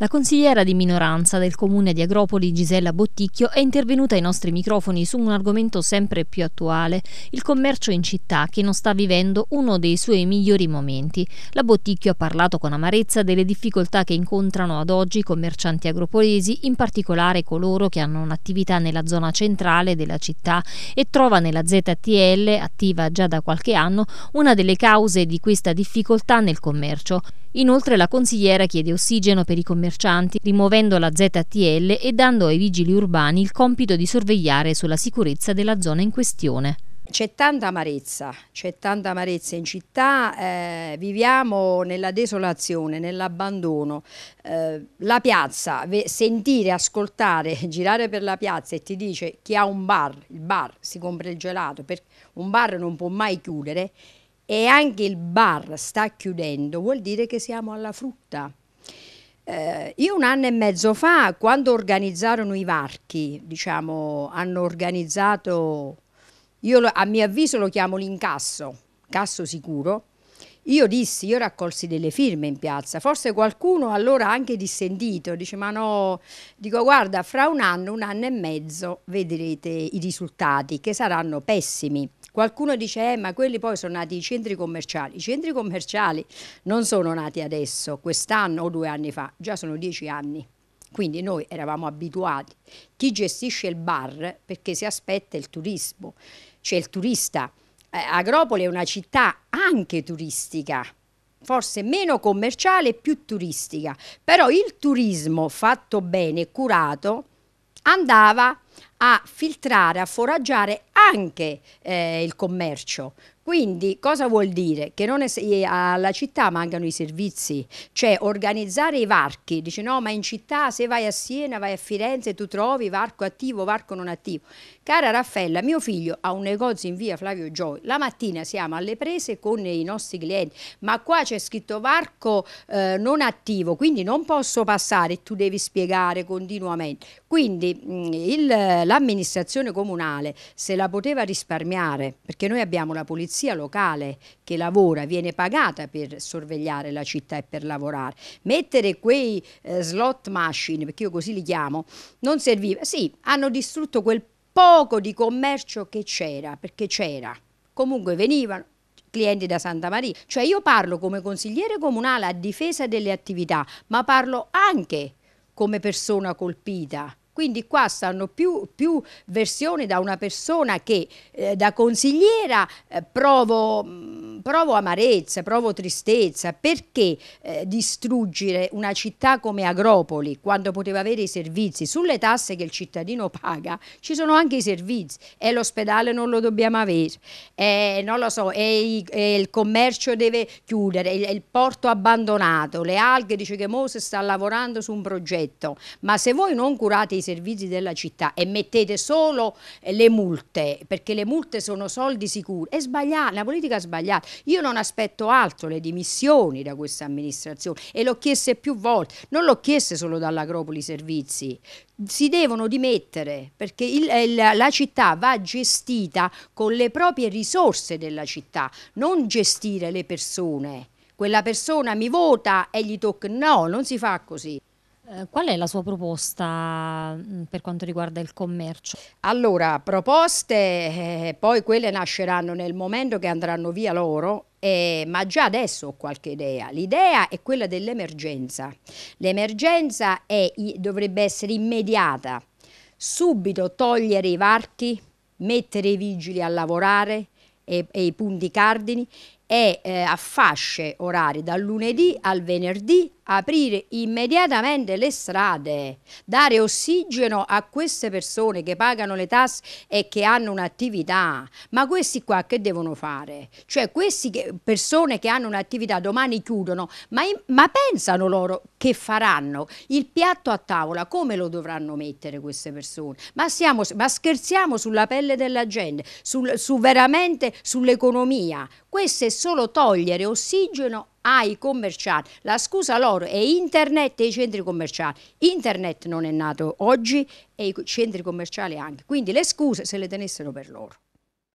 La consigliera di minoranza del comune di Agropoli Gisella Botticchio è intervenuta ai nostri microfoni su un argomento sempre più attuale, il commercio in città che non sta vivendo uno dei suoi migliori momenti. La Botticchio ha parlato con amarezza delle difficoltà che incontrano ad oggi i commercianti agropolesi, in particolare coloro che hanno un'attività nella zona centrale della città e trova nella ZTL, attiva già da qualche anno, una delle cause di questa difficoltà nel commercio. Inoltre la consigliera chiede ossigeno per i commercianti commercianti, rimuovendo la ZTL e dando ai vigili urbani il compito di sorvegliare sulla sicurezza della zona in questione. C'è tanta amarezza, c'è tanta amarezza in città, eh, viviamo nella desolazione, nell'abbandono. Eh, la piazza, sentire, ascoltare, girare per la piazza e ti dice chi ha un bar, il bar si compra il gelato, un bar non può mai chiudere e anche il bar sta chiudendo, vuol dire che siamo alla frutta. Eh, io un anno e mezzo fa, quando organizzarono i varchi, diciamo, hanno organizzato, io a mio avviso lo chiamo l'incasso, incasso sicuro, io dissi, io raccolsi delle firme in piazza, forse qualcuno allora ha anche dissentito, dice ma no, dico guarda fra un anno, un anno e mezzo vedrete i risultati che saranno pessimi. Qualcuno dice eh, ma quelli poi sono nati i centri commerciali, i centri commerciali non sono nati adesso, quest'anno o due anni fa, già sono dieci anni. Quindi noi eravamo abituati. Chi gestisce il bar perché si aspetta il turismo, c'è il turista eh, Agropoli è una città anche turistica, forse meno commerciale e più turistica, però il turismo fatto bene, curato, andava a filtrare, a foraggiare anche eh, il commercio. Quindi cosa vuol dire? Che alla città mancano i servizi, cioè organizzare i varchi, dice no ma in città se vai a Siena, vai a Firenze tu trovi varco attivo, varco non attivo. Cara Raffaella, mio figlio ha un negozio in via Flavio Gioi, la mattina siamo alle prese con i nostri clienti, ma qua c'è scritto varco eh, non attivo, quindi non posso passare, tu devi spiegare continuamente. Quindi mh, mm, il eh, l'amministrazione comunale se la poteva risparmiare, perché noi abbiamo la polizia locale che lavora, viene pagata per sorvegliare la città e per lavorare, mettere quei eh, slot machine, perché io così li chiamo, non serviva. Sì, hanno distrutto quel poco di commercio che c'era, perché c'era. Comunque venivano, clienti da Santa Maria. Cioè io parlo come consigliere comunale a difesa delle attività, ma parlo anche come persona colpita quindi qua stanno più, più versioni da una persona che eh, da consigliera eh, provo mm, provo amarezza, provo tristezza, perché eh, distruggere una città come Agropoli quando poteva avere i servizi? Sulle tasse che il cittadino paga ci sono anche i servizi e l'ospedale non lo dobbiamo avere, e, non lo so, e, e il commercio deve chiudere, il, il porto abbandonato, le alghe dice che Mose sta lavorando su un progetto, ma se voi non curate i servizi della città e mettete solo le multe, perché le multe sono soldi sicuri, è sbagliata, la politica è sbagliata, io non aspetto altro le dimissioni da questa amministrazione e l'ho chieste più volte, non l'ho chieste solo dall'Agropoli Servizi, si devono dimettere perché il, eh, la, la città va gestita con le proprie risorse della città, non gestire le persone. Quella persona mi vota e gli tocca. No, non si fa così. Eh, qual è la sua proposta mm, per quanto riguarda il commercio? Allora, proposte, eh, poi quelle nasceranno nel momento che andranno via loro eh, ma già adesso ho qualche idea. L'idea è quella dell'emergenza. L'emergenza dovrebbe essere immediata, subito togliere i varchi, mettere i vigili a lavorare e, e i punti cardini e eh, a fasce orarie dal lunedì al venerdì aprire immediatamente le strade, dare ossigeno a queste persone che pagano le tasse e che hanno un'attività. Ma questi qua che devono fare? Cioè queste persone che hanno un'attività domani chiudono, ma, ma, pensano loro che faranno? Il piatto a tavola come lo dovranno mettere queste persone? Ma, siamo, ma scherziamo sulla pelle della gente, sul, su veramente sull'economia. Queste solo togliere ossigeno ai commercianti. La scusa loro è internet e i centri commerciali. Internet non è nato oggi e i centri commerciali anche. Quindi le scuse se le tenessero per loro.